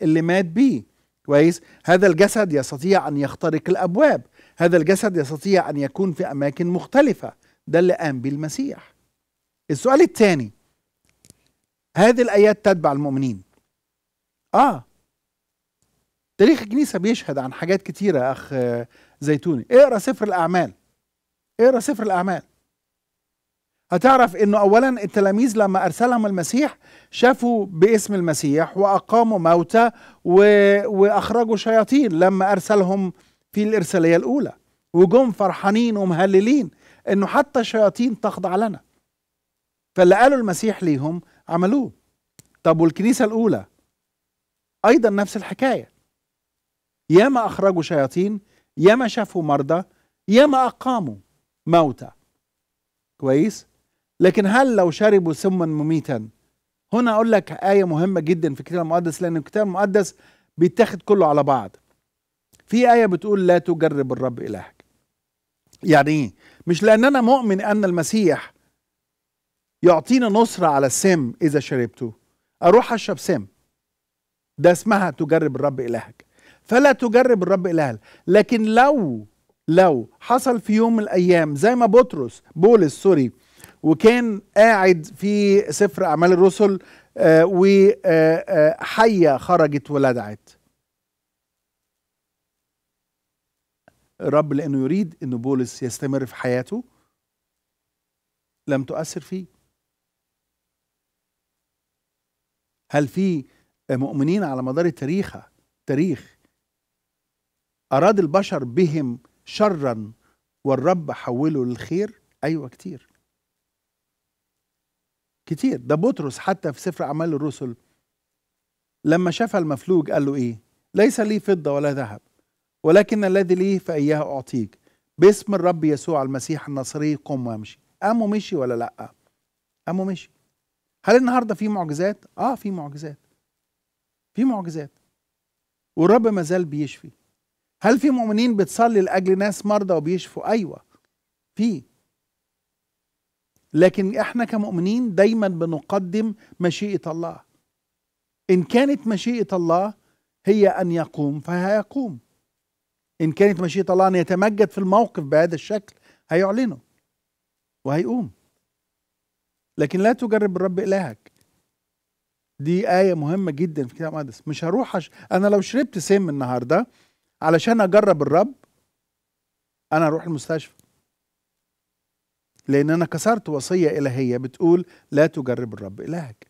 اللي مات بيه كويس هذا الجسد يستطيع أن يخترق الأبواب هذا الجسد يستطيع أن يكون في أماكن مختلفة ده اللي قام به المسيح السؤال الثاني هذه الآيات تتبع المؤمنين آه تاريخ الكنيسة بيشهد عن حاجات كتيرة أخ زيتوني اقرأ سفر الأعمال اقرأ سفر الأعمال هتعرف انه اولا التلاميذ لما ارسلهم المسيح شافوا باسم المسيح واقاموا موتى و... واخرجوا شياطين لما ارسلهم في الارساليه الاولى وجم فرحانين ومهللين انه حتى الشياطين تخضع لنا فاللي قالوا المسيح ليهم عملوه طب والكنيسة الأولى أيضا نفس الحكاية ياما أخرجوا شياطين ياما شافوا مرضى ياما أقاموا موتى كويس لكن هل لو شربوا سما مميتا هنا أقول لك آية مهمة جدا في الكتاب المقدس لأن الكتاب المقدس بيتاخد كله على بعض في آية بتقول لا تجرب الرب إلهك يعني إيه؟ مش لأن أنا مؤمن أن المسيح يعطينا نصرة على السم إذا شربته أروح أشرب سم ده اسمها تجرب الرب إلهك فلا تجرب الرب إلهك لكن لو لو حصل في يوم من الأيام زي ما بطرس بولس سوري وكان قاعد في سفر أعمال الرسل آه وحية آه، آه، خرجت ولدعت الرب لأنه يريد أن بولس يستمر في حياته لم تؤثر فيه هل في مؤمنين على مدار التاريخ تاريخ أراد البشر بهم شرا والرب حوله للخير أيوة كتير كتير ده بطرس حتى في سفر أعمال الرسل لما شاف المفلوج قال له إيه ليس لي فضة ولا ذهب ولكن الذي لي فإياه أعطيك باسم الرب يسوع المسيح النصري قم وامشي قام ومشي ولا لأ قام ومشي هل النهارده في معجزات؟ اه في معجزات. في معجزات. والرب ما زال بيشفي. هل في مؤمنين بتصلي لاجل ناس مرضى وبيشفوا؟ ايوه. في. لكن احنا كمؤمنين دايما بنقدم مشيئة الله. ان كانت مشيئة الله هي ان يقوم فهيقوم. ان كانت مشيئة الله ان يتمجد في الموقف بهذا الشكل هيعلنه. وهيقوم. لكن لا تجرب الرب إلهك دي آية مهمة جدا في كتاب مقدس مش هروح أش... أنا لو شربت سم النهاردة علشان أجرب الرب أنا هروح المستشفى لأن أنا كسرت وصية إلهية بتقول لا تجرب الرب إلهك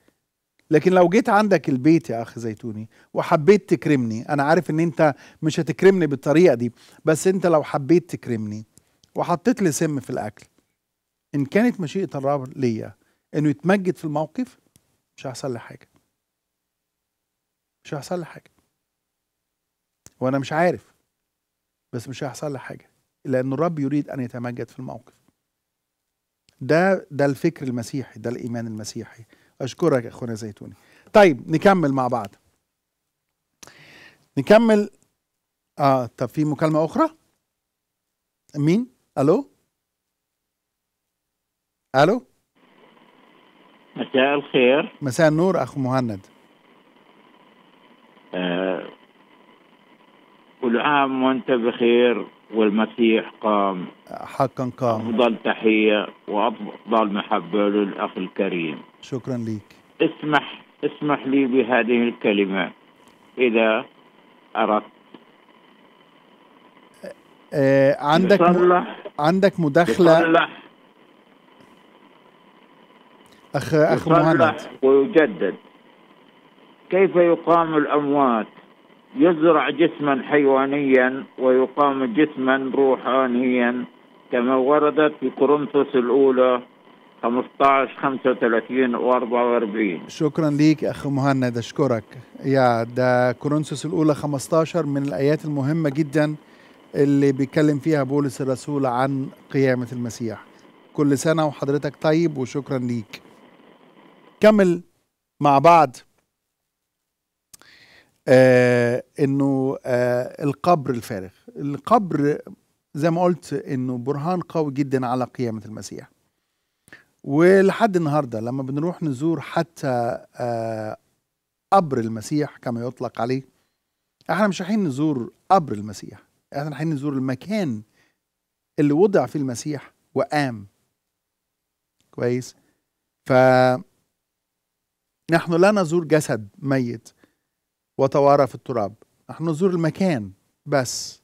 لكن لو جيت عندك البيت يا اخ زيتوني وحبيت تكرمني انا عارف ان انت مش هتكرمني بالطريقه دي بس انت لو حبيت تكرمني وحطيت لي سم في الاكل ان كانت مشيئه الرب ليا انه يتمجد في الموقف مش هيحصل له حاجه مش هيحصل له حاجه وانا مش عارف بس مش هيحصل له حاجه لان الرب يريد ان يتمجد في الموقف ده ده الفكر المسيحي ده الايمان المسيحي اشكرك اخونا زيتوني طيب نكمل مع بعض نكمل اه طب في مكالمه اخرى مين الو الو مساء الخير مساء النور اخ مهند آه كل عام وانت بخير والمسيح قام حقا قام افضل تحيه وافضل محبه للاخ الكريم شكرا لك اسمح اسمح لي بهذه الكلمه اذا اردت آه عندك م... عندك مداخله أخ أخ مهند ويجدد كيف يقام الأموات يزرع جسما حيوانيا ويقام جسما روحانيا كما وردت في كورنثوس الأولى 15 35 و 44 شكرا ليك اخ مهند اشكرك يا ده كورنثوس الاولى 15 من الايات المهمه جدا اللي بيتكلم فيها بولس الرسول عن قيامه المسيح كل سنه وحضرتك طيب وشكرا ليك نكمل مع بعض آه انه آه القبر الفارغ القبر زي ما قلت انه برهان قوي جدا على قيامه المسيح ولحد النهارده لما بنروح نزور حتى آه قبر المسيح كما يطلق عليه احنا مش رايحين نزور قبر المسيح احنا رايحين نزور المكان اللي وضع فيه المسيح وقام كويس ف نحن لا نزور جسد ميت وتوارى في التراب نحن نزور المكان بس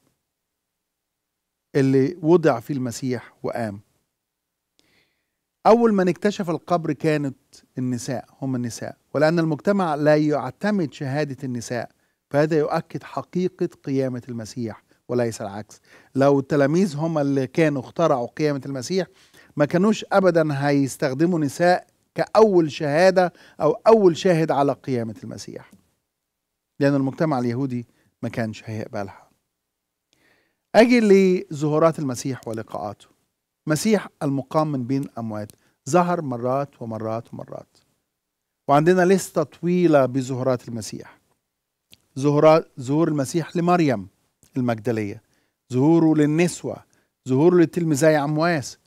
اللي وضع فيه المسيح وقام أول من اكتشف القبر كانت النساء هم النساء ولأن المجتمع لا يعتمد شهادة النساء فهذا يؤكد حقيقة قيامة المسيح وليس العكس لو التلاميذ هم اللي كانوا اخترعوا قيامة المسيح ما كانوش أبدا هيستخدموا نساء كأول شهادة أو أول شاهد على قيامة المسيح لأن المجتمع اليهودي ما كانش هيقبلها أجي لظهورات المسيح ولقاءاته مسيح المقام من بين الأموات ظهر مرات ومرات ومرات وعندنا لستة طويلة بظهورات المسيح ظهورات ظهور المسيح لمريم المجدلية ظهوره للنسوة ظهوره للتلميذي عمواس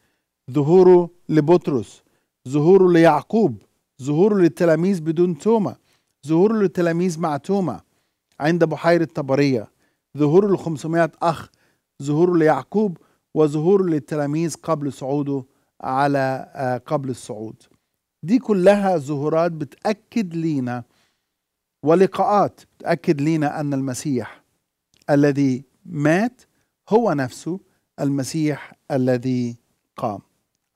ظهوره لبطرس ظهوره ليعقوب ظهوره للتلاميذ بدون توما ظهوره للتلاميذ مع توما عند بحيرة طبرية ظهوره ل 500 أخ ظهوره ليعقوب وظهوره للتلاميذ قبل صعوده على آه، قبل الصعود دي كلها ظهورات بتأكد لينا ولقاءات بتأكد لينا أن المسيح الذي مات هو نفسه المسيح الذي قام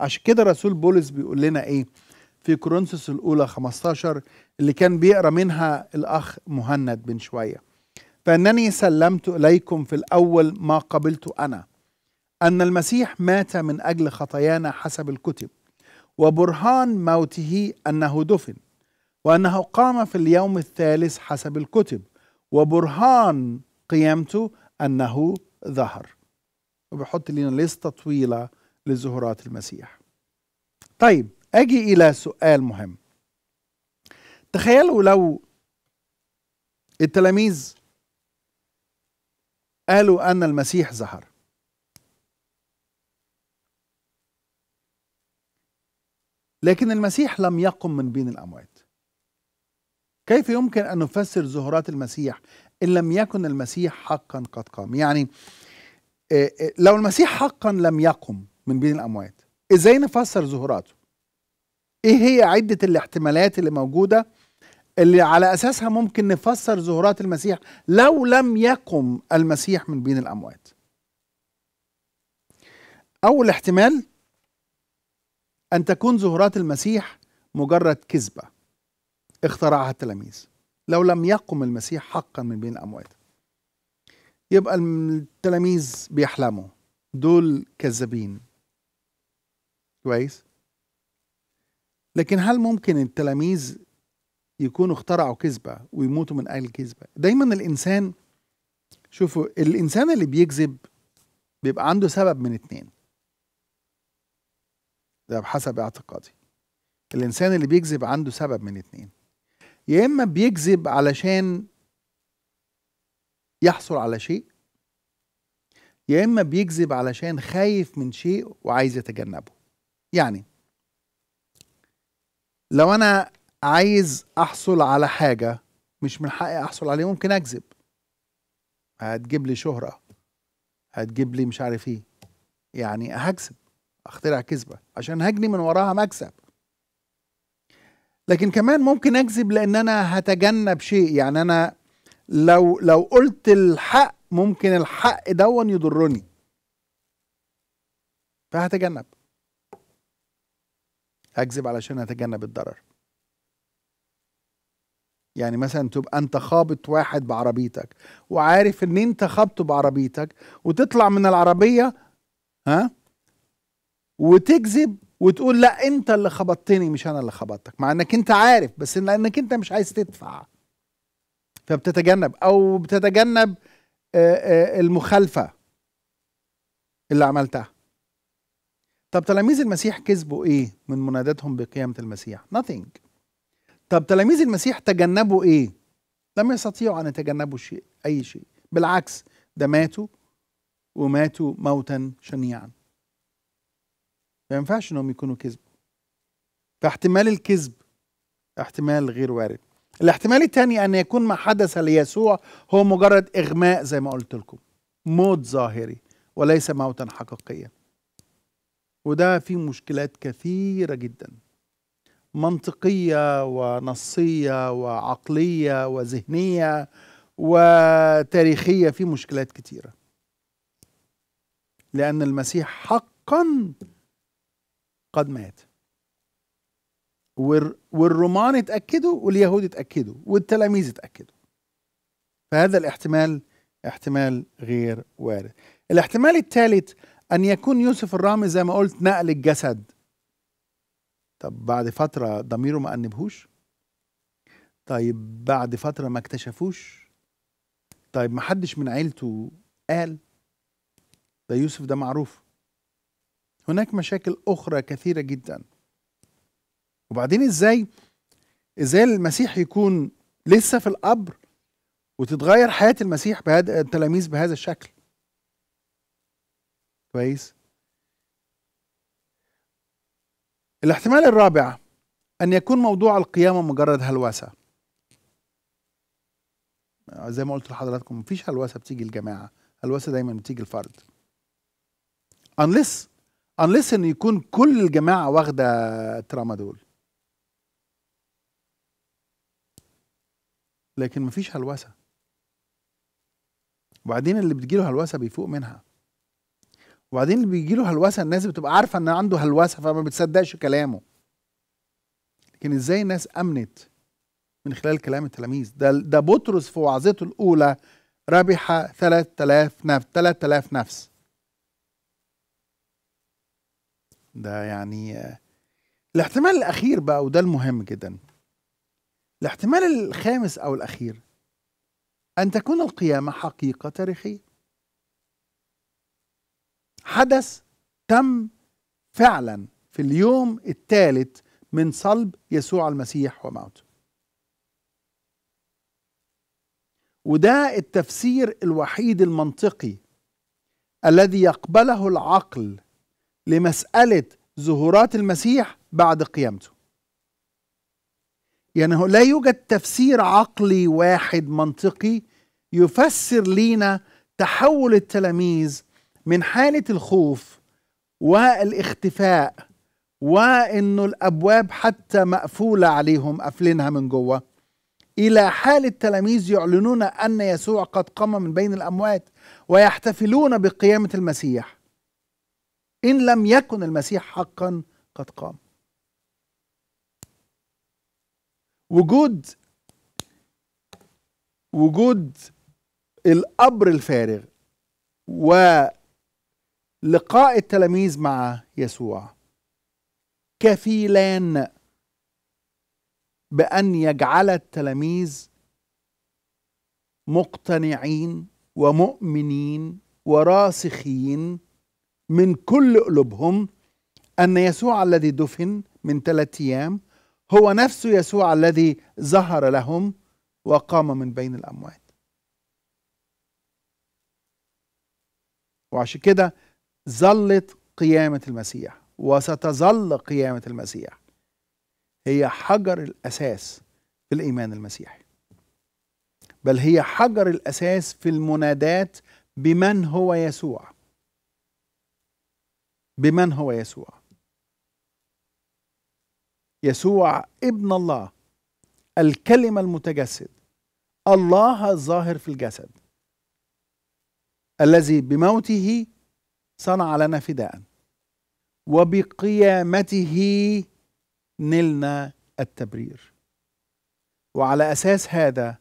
عشان كده رسول بولس بيقول لنا ايه في كورنثوس الاولى 15 اللي كان بيقرا منها الاخ مهند من شويه فانني سلمت اليكم في الاول ما قبلت انا ان المسيح مات من اجل خطايانا حسب الكتب وبرهان موته انه دفن وانه قام في اليوم الثالث حسب الكتب وبرهان قيامته انه ظهر وبيحط لنا لسته طويله لظهورات المسيح طيب اجي الى سؤال مهم تخيلوا لو التلاميذ قالوا ان المسيح ظهر لكن المسيح لم يقم من بين الاموات كيف يمكن ان نفسر ظهورات المسيح ان لم يكن المسيح حقا قد قام يعني آه، آه، لو المسيح حقا لم يقم من بين الأموات إزاي نفسر ظهوراته إيه هي عدة الاحتمالات اللي موجودة اللي على أساسها ممكن نفسر ظهورات المسيح لو لم يقم المسيح من بين الأموات أول احتمال أن تكون ظهورات المسيح مجرد كذبة اخترعها التلاميذ لو لم يقم المسيح حقا من بين الأموات يبقى التلاميذ بيحلموا دول كذابين كويس لكن هل ممكن التلاميذ يكونوا اخترعوا كذبه ويموتوا من اجل الكذبه دايما الانسان شوفوا الانسان اللي بيكذب بيبقى عنده سبب من اتنين ده بحسب اعتقادي الانسان اللي بيكذب عنده سبب من اتنين يا اما بيكذب علشان يحصل على شيء يا اما بيكذب علشان خايف من شيء وعايز يتجنبه يعني لو انا عايز احصل على حاجه مش من حقي احصل عليه ممكن اكذب هتجيب لي شهره هتجيب لي مش عارف ايه يعني هكذب اخترع كذبه عشان هجني من وراها مكسب لكن كمان ممكن اكذب لان انا هتجنب شيء يعني انا لو لو قلت الحق ممكن الحق دون يضرني فهتجنب اكذب علشان اتجنب الضرر يعني مثلا تبقى انت خابط واحد بعربيتك وعارف ان انت خابطه بعربيتك وتطلع من العربيه ها وتكذب وتقول لا انت اللي خبطتني مش انا اللي خبطتك مع انك انت عارف بس لانك انت مش عايز تدفع فبتتجنب او بتتجنب المخالفه اللي عملتها طب تلاميذ المسيح كسبوا ايه من مناداتهم بقيامة المسيح؟ nothing. طب تلاميذ المسيح تجنبوا ايه؟ لم يستطيعوا ان يتجنبوا شيء اي شيء، بالعكس ده ماتوا وماتوا موتا شنيعا. ما ينفعش انهم يكونوا كذبوا. فاحتمال الكذب احتمال غير وارد. الاحتمال الثاني ان يكون ما حدث ليسوع هو مجرد اغماء زي ما قلت لكم. موت ظاهري وليس موتا حقيقيا. وده فيه مشكلات كثيرة جدا منطقية ونصية وعقلية وذهنية وتاريخية فيه مشكلات كثيرة لأن المسيح حقا قد مات والرومان اتأكدوا واليهود اتأكدوا والتلاميذ اتأكدوا فهذا الاحتمال احتمال غير وارد الاحتمال الثالث أن يكون يوسف الرامي زي ما قلت نقل الجسد طب بعد فترة ضميره ما أنبهوش طيب بعد فترة ما اكتشفوش طيب ما حدش من عيلته قال ده يوسف ده معروف هناك مشاكل أخرى كثيرة جدا وبعدين إزاي إزاي المسيح يكون لسه في القبر وتتغير حياة المسيح بهذا التلاميذ بهذا الشكل كويس الاحتمال الرابع أن يكون موضوع القيامة مجرد هلوسة زي ما قلت لحضراتكم مفيش هلوسة بتيجي الجماعة هلوسة دايما بتيجي الفرد unless unless ان يكون كل الجماعة واخدة ترامادول لكن مفيش هلوسة وبعدين اللي بتجيله هلوسة بيفوق منها وبعدين بيجي له هلوسه الناس بتبقى عارفه ان عنده هلوسه فما بتصدقش كلامه لكن ازاي الناس امنت من خلال كلام التلاميذ ده ده بطرس في وعظته الاولى ربح 3000 نفس 3000 نفس ده يعني الاحتمال الاخير بقى وده المهم جدا الاحتمال الخامس او الاخير ان تكون القيامه حقيقه تاريخيه حدث تم فعلا في اليوم الثالث من صلب يسوع المسيح وموته وده التفسير الوحيد المنطقي الذي يقبله العقل لمسألة ظهورات المسيح بعد قيامته يعني لا يوجد تفسير عقلي واحد منطقي يفسر لينا تحول التلاميذ من حالة الخوف والاختفاء وانه الابواب حتى مقفولة عليهم قافلينها من جوه الى حال التلاميذ يعلنون ان يسوع قد قام من بين الاموات ويحتفلون بقيامة المسيح ان لم يكن المسيح حقا قد قام وجود وجود القبر الفارغ و لقاء التلاميذ مع يسوع كفيلان بأن يجعل التلاميذ مقتنعين ومؤمنين وراسخين من كل قلوبهم أن يسوع الذي دفن من ثلاثة أيام هو نفسه يسوع الذي ظهر لهم وقام من بين الأموات وعشان كده ظلت قيامة المسيح وستظل قيامة المسيح هي حجر الأساس في الإيمان المسيحي بل هي حجر الأساس في المنادات بمن هو يسوع بمن هو يسوع يسوع ابن الله الكلمة المتجسد الله الظاهر في الجسد الذي بموته صنع لنا فداء وبقيامته نلنا التبرير وعلى اساس هذا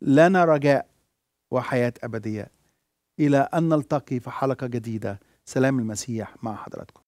لنا رجاء وحياه ابديه الى ان نلتقي في حلقه جديده سلام المسيح مع حضراتكم